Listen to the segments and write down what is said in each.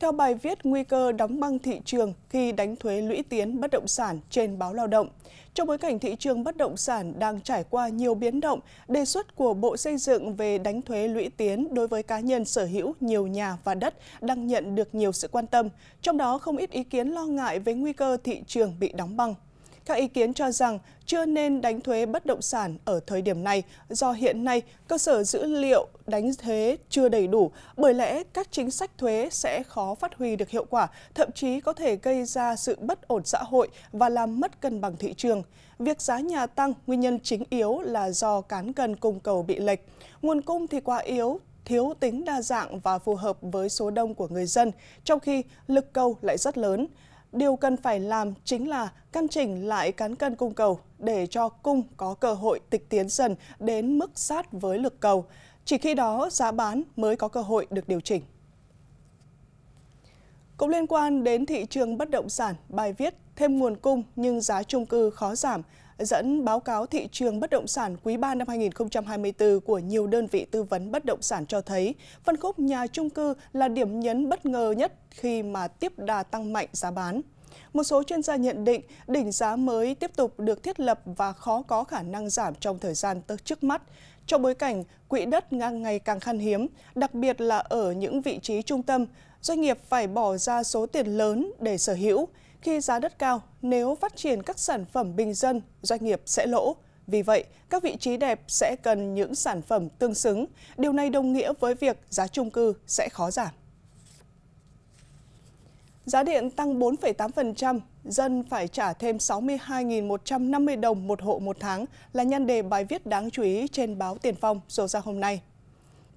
Theo bài viết Nguy cơ đóng băng thị trường khi đánh thuế lũy tiến bất động sản trên báo Lao động, trong bối cảnh thị trường bất động sản đang trải qua nhiều biến động, đề xuất của Bộ Xây dựng về đánh thuế lũy tiến đối với cá nhân sở hữu nhiều nhà và đất đang nhận được nhiều sự quan tâm, trong đó không ít ý kiến lo ngại về nguy cơ thị trường bị đóng băng. Các ý kiến cho rằng chưa nên đánh thuế bất động sản ở thời điểm này do hiện nay cơ sở dữ liệu đánh thuế chưa đầy đủ, bởi lẽ các chính sách thuế sẽ khó phát huy được hiệu quả, thậm chí có thể gây ra sự bất ổn xã hội và làm mất cân bằng thị trường. Việc giá nhà tăng, nguyên nhân chính yếu là do cán cân cung cầu bị lệch. Nguồn cung thì quá yếu, thiếu tính đa dạng và phù hợp với số đông của người dân, trong khi lực cầu lại rất lớn điều cần phải làm chính là căn chỉnh lại cán cân cung cầu để cho cung có cơ hội tịch tiến dần đến mức sát với lực cầu. Chỉ khi đó giá bán mới có cơ hội được điều chỉnh. Cũng liên quan đến thị trường bất động sản, bài viết thêm nguồn cung nhưng giá trung cư khó giảm, dẫn báo cáo thị trường bất động sản quý 3 năm 2024 của nhiều đơn vị tư vấn bất động sản cho thấy, phân khúc nhà trung cư là điểm nhấn bất ngờ nhất khi mà tiếp đà tăng mạnh giá bán. Một số chuyên gia nhận định đỉnh giá mới tiếp tục được thiết lập và khó có khả năng giảm trong thời gian trước mắt, trong bối cảnh quỹ đất ngang ngày càng khan hiếm, đặc biệt là ở những vị trí trung tâm, doanh nghiệp phải bỏ ra số tiền lớn để sở hữu. Khi giá đất cao, nếu phát triển các sản phẩm bình dân, doanh nghiệp sẽ lỗ. Vì vậy, các vị trí đẹp sẽ cần những sản phẩm tương xứng. Điều này đồng nghĩa với việc giá trung cư sẽ khó giảm. Giá điện tăng 4,8%, dân phải trả thêm 62.150 đồng một hộ một tháng là nhan đề bài viết đáng chú ý trên báo Tiền Phong số ra hôm nay.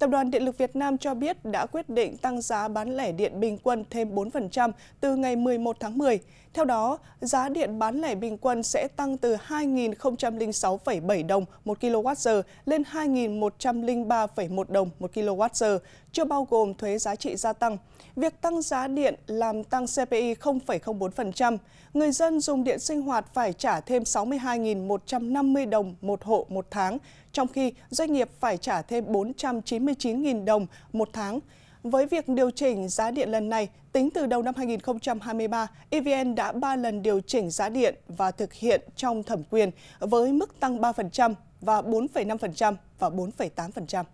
Tập đoàn Điện lực Việt Nam cho biết đã quyết định tăng giá bán lẻ điện bình quân thêm 4% từ ngày 11 tháng 10. Theo đó, giá điện bán lẻ bình quân sẽ tăng từ 2.006,7 đồng 1 kWh lên 2.103,1 đồng 1 kWh, chưa bao gồm thuế giá trị gia tăng. Việc tăng giá điện làm tăng CPI 0,04%. Người dân dùng điện sinh hoạt phải trả thêm 62.150 đồng một hộ một tháng, trong khi doanh nghiệp phải trả thêm 499.000 đồng một tháng. Với việc điều chỉnh giá điện lần này, tính từ đầu năm 2023, EVN đã 3 lần điều chỉnh giá điện và thực hiện trong thẩm quyền với mức tăng 3% và 4,5% và 4,8%.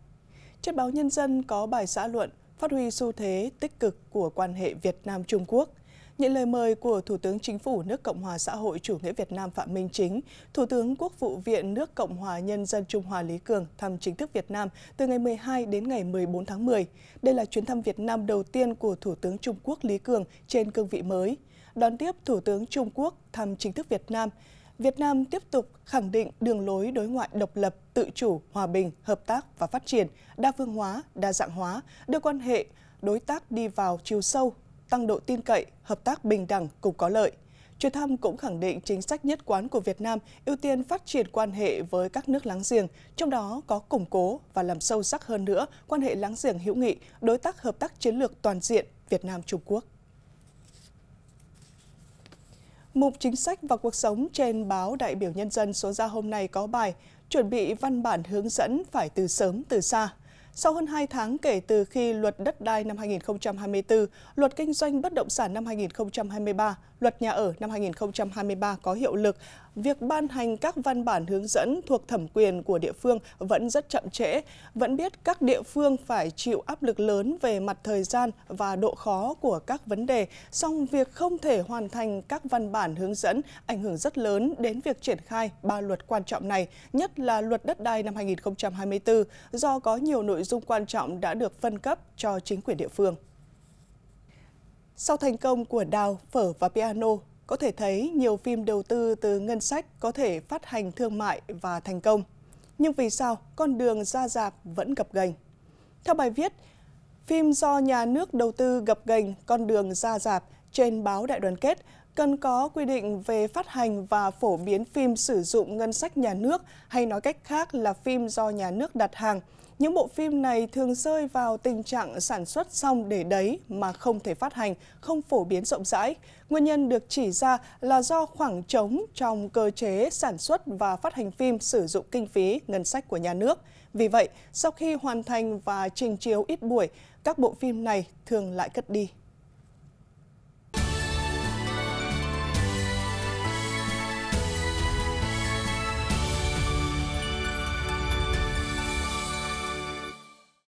Trên báo Nhân dân có bài xã luận phát huy xu thế tích cực của quan hệ Việt Nam-Trung Quốc – Nhận lời mời của Thủ tướng Chính phủ nước Cộng hòa xã hội chủ nghĩa Việt Nam Phạm Minh Chính, Thủ tướng Quốc vụ viện nước Cộng hòa Nhân dân Trung Hoa Lý Cường thăm chính thức Việt Nam từ ngày 12 đến ngày 14 tháng 10. Đây là chuyến thăm Việt Nam đầu tiên của Thủ tướng Trung Quốc Lý Cường trên cương vị mới. Đón tiếp Thủ tướng Trung Quốc thăm chính thức Việt Nam, Việt Nam tiếp tục khẳng định đường lối đối ngoại độc lập, tự chủ, hòa bình, hợp tác và phát triển, đa phương hóa, đa dạng hóa, đưa quan hệ đối tác đi vào chiều sâu, tăng độ tin cậy, hợp tác bình đẳng cùng có lợi. Chuyến thăm cũng khẳng định chính sách nhất quán của Việt Nam ưu tiên phát triển quan hệ với các nước láng giềng, trong đó có củng cố và làm sâu sắc hơn nữa quan hệ láng giềng hữu nghị, đối tác hợp tác chiến lược toàn diện Việt Nam Trung Quốc. Mục chính sách và cuộc sống trên báo Đại biểu Nhân dân số ra hôm nay có bài Chuẩn bị văn bản hướng dẫn phải từ sớm từ xa sau hơn 2 tháng kể từ khi luật đất đai năm 2024, luật kinh doanh bất động sản năm 2023, luật nhà ở năm 2023 có hiệu lực, việc ban hành các văn bản hướng dẫn thuộc thẩm quyền của địa phương vẫn rất chậm trễ, vẫn biết các địa phương phải chịu áp lực lớn về mặt thời gian và độ khó của các vấn đề, song việc không thể hoàn thành các văn bản hướng dẫn ảnh hưởng rất lớn đến việc triển khai ba luật quan trọng này, nhất là luật đất đai năm 2024 do có nhiều nội dung quan trọng đã được phân cấp cho chính quyền địa phương. Sau thành công của đào, phở và piano, có thể thấy nhiều phim đầu tư từ ngân sách có thể phát hành thương mại và thành công. Nhưng vì sao con đường ra dạp vẫn gập ghềnh? Theo bài viết, phim do nhà nước đầu tư gập ghềnh con đường ra dạp trên báo Đại đoàn kết cần có quy định về phát hành và phổ biến phim sử dụng ngân sách nhà nước hay nói cách khác là phim do nhà nước đặt hàng những bộ phim này thường rơi vào tình trạng sản xuất xong để đấy mà không thể phát hành, không phổ biến rộng rãi. Nguyên nhân được chỉ ra là do khoảng trống trong cơ chế sản xuất và phát hành phim sử dụng kinh phí ngân sách của nhà nước. Vì vậy, sau khi hoàn thành và trình chiếu ít buổi, các bộ phim này thường lại cất đi.